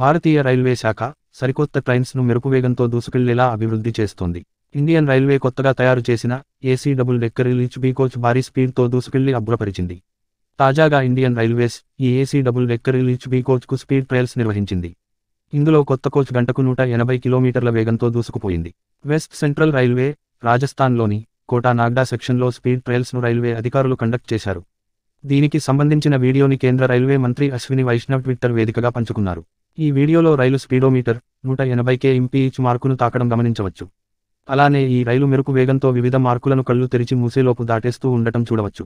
భారతీయ railway శాఖ సరికొత్త ట్రైన్స్ను మెరుపువేగంతో దూసుకెళ్లేలా అభివృద్ధి చేస్తోంది ఇండియన్ రైల్వే కొత్తగా తయారు చేసిన ఏసీ డబుల్ డెక్కర్ రీచ్ బీ కోచ్ భారీ స్పీడ్తో దూసుకెళ్లి అభ్రపరిచింది తాజాగా ఇండియన్ రైల్వేస్ ఈ ఏసీ డబుల్ డెక్కర్ రీచ్ బీ కోచ్కు స్పీడ్ ట్రయల్స్ నిర్వహించింది ఇందులో కొత్త కోచ్ గంటకు నూట ఎనభై కిలోమీటర్ల వేగంతో దూసుకుపోయింది వెస్ట్ సెంట్రల్ రైల్వే రాజస్థాన్లోని కోటా నాగ్డా సెక్షన్లో స్పీడ్ ట్రయల్స్ను రైల్వే అధికారులు కండక్ట్ చేశారు దీనికి సంబంధించిన వీడియోని కేంద్ర రైల్వే మంత్రి అశ్విని వైష్ణవ్ ట్విట్టర్ వేదికగా పంచుకున్నారు ఈ వీడియోలో రైలు స్పీడోమీటర్ నూట ఎనభై కేఎంపీహెచ్ మార్కును తాకడం గమనించవచ్చు అలానే ఈ రైలు మెరుపు వేగంతో వివిధ మార్కులను కళ్ళు తెరిచి మూసేలోపు దాటేస్తూ ఉండటం చూడవచ్చు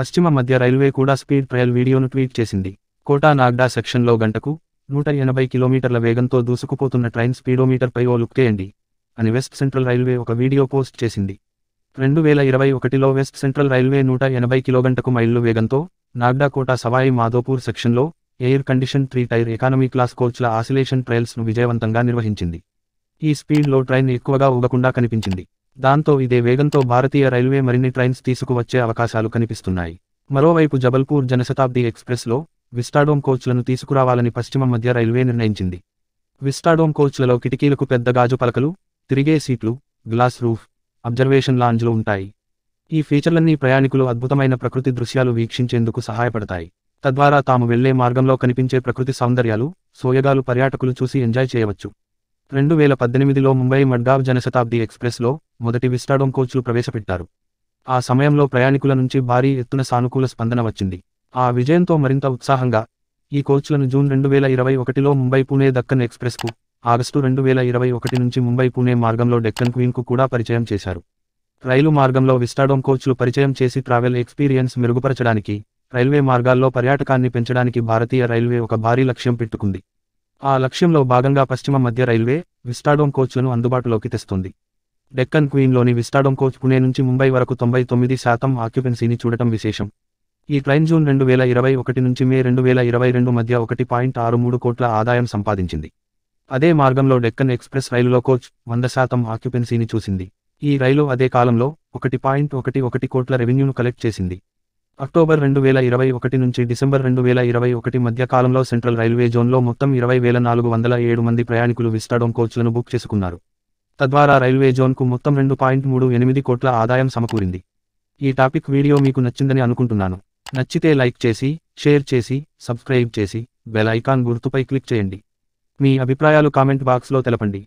పశ్చిమ మధ్య రైల్వే కూడా స్పీడ్ ట్రయల్ వీడియోను ట్వీట్ చేసింది కోటా నాగ్డా సెక్షన్లో గంటకు నూట ఎనభై కిలోమీటర్ల వేగంతో దూసుకుపోతున్న ట్రైన్ స్పీడోమీటర్పై ఓ లుక్కేయండి అని వెస్ట్ సెంట్రల్ రైల్వే ఒక వీడియో పోస్ట్ చేసింది రెండు వేల ఇరవై ఒకటిలో వెస్ట్ సెంట్రల్ రైల్వే నూట ఎనభై కిలోగంటకు మైళ్ళు వేగంతో నాగ్డా కోట సవాయి మాధోపూర్ సెక్షన్లో air condition three tier economy class కోచ్ల ఆసిలేషన్ ట్రయల్స్ను విజయవంతంగా నిర్వహించింది ఈ స్పీడ్లో ట్రైన్ ఎక్కువగా ఊగకుండా కనిపించింది దాంతో ఇదే వేగంతో భారతీయ రైల్వే మరిన్ని ట్రైన్స్ తీసుకువచ్చే అవకాశాలు కనిపిస్తున్నాయి మరోవైపు జబల్పూర్ జనశతాబ్ది ఎక్స్ప్రెస్లో విస్టాడోమ్ కోచ్లను తీసుకురావాలని పశ్చిమ మధ్య రైల్వే నిర్ణయించింది విస్టాడోమ్ కోచ్లలో కిటికీలకు పెద్ద గాజు పలకలు తిరిగే సీట్లు గ్లాస్ రూఫ్ అబ్జర్వేషన్ లాంజ్లు ఉంటాయి ఈ ఫీచర్లన్నీ ప్రయాణికులు అద్భుతమైన ప్రకృతి దృశ్యాలు వీక్షించేందుకు సహాయపడతాయి తద్వారా తాము వెళ్లే మార్గంలో కనిపించే ప్రకృతి సౌందర్యాలు సోయగాలు పర్యాటకులు చూసి ఎంజాయ్ చేయవచ్చు రెండు వేల పద్దెనిమిదిలో ముంబై మడ్గావ్ జనశతాబ్ది ఎక్స్ప్రెస్లో మొదటి విస్టాడోమ్ కోచ్లు ప్రవేశపెట్టారు ఆ సమయంలో ప్రయాణికుల నుంచి భారీ ఎత్తున సానుకూల స్పందన వచ్చింది ఆ విజయంతో మరింత ఉత్సాహంగా ఈ కోచ్లను జూన్ రెండు వేల ఇరవై ఒకటిలో ముంబై పూణే దక్కన్ ఎక్స్ప్రెస్కు ఆగస్టు రెండు వేల ఇరవై ఒకటి నుంచి ముంబై పూణే మార్గంలో డెక్కన్ క్వీన్కు కూడా పరిచయం చేశారు రైలు మార్గంలో విస్టాడోమ్ కోచ్లు పరిచయం చేసి ట్రావెల్ ఎక్స్పీరియన్స్ మెరుగుపరచడానికి రైల్వే మార్గాల్లో పర్యాటకాన్ని పెంచడానికి భారతీయ రైల్వే ఒక భారీ లక్ష్యం పెట్టుకుంది ఆ లక్ష్యంలో భాగంగా పశ్చిమ మధ్య రైల్వే విస్టాడోమ్ కోచ్లను అందుబాటులోకి తెస్తుంది డెక్కన్ క్వీన్లోని విస్టాడోమ్ కోచ్ పుణే నుంచి ముంబై వరకు తొంభై తొమ్మిది శాతం ఆక్యుపెన్సీని చూడటం విశేషం ఈ ట్రైన్ జూన్ రెండు వేల ఇరవై ఒకటి నుంచి మే రెండు వేల ఇరవై రెండు మధ్య ఒకటి పాయింట్ ఆరు మూడు కోట్ల ఆదాయం సంపాదించింది అదే మార్గంలో డెక్కన్ ఎక్స్ప్రెస్ రైలులో కోచ్ వంద శాతం ఆక్యుపెన్సీని చూసింది ఈ రైలు అదే కాలంలో ఒకటి పాయింట్ ఒకటి ఒకటి కోట్ల రెవెన్యూను కలెక్ట్ చేసింది అక్టోబర్ రెండు వేల ఇరవై ఒకటి నుంచి డిసెంబర్ రెండు వేల ఇరవై ఒకటి మధ్య కాలంలో సెంట్రల్ రైల్వే జోన్లో మొత్తం ఇరవై వేల నాలుగు వందల ఏడు మంది ప్రయాణికులు విస్టాడోమ్ కోచ్లను బుక్ చేసుకున్నారు తద్వారా రైల్వే జోన్కు మొత్తం రెండు పాయింట్ మూడు ఎనిమిది కోట్ల ఆదాయం సమకూరింది ఈ టాపిక్ వీడియో మీకు నచ్చిందని అనుకుంటున్నాను నచ్చితే లైక్ చేసి షేర్ చేసి సబ్స్క్రైబ్ చేసి బెల్ ఐకాన్ గుర్తుపై క్లిక్ చేయండి మీ అభిప్రాయాలు కామెంట్ బాక్స్లో తెలపండి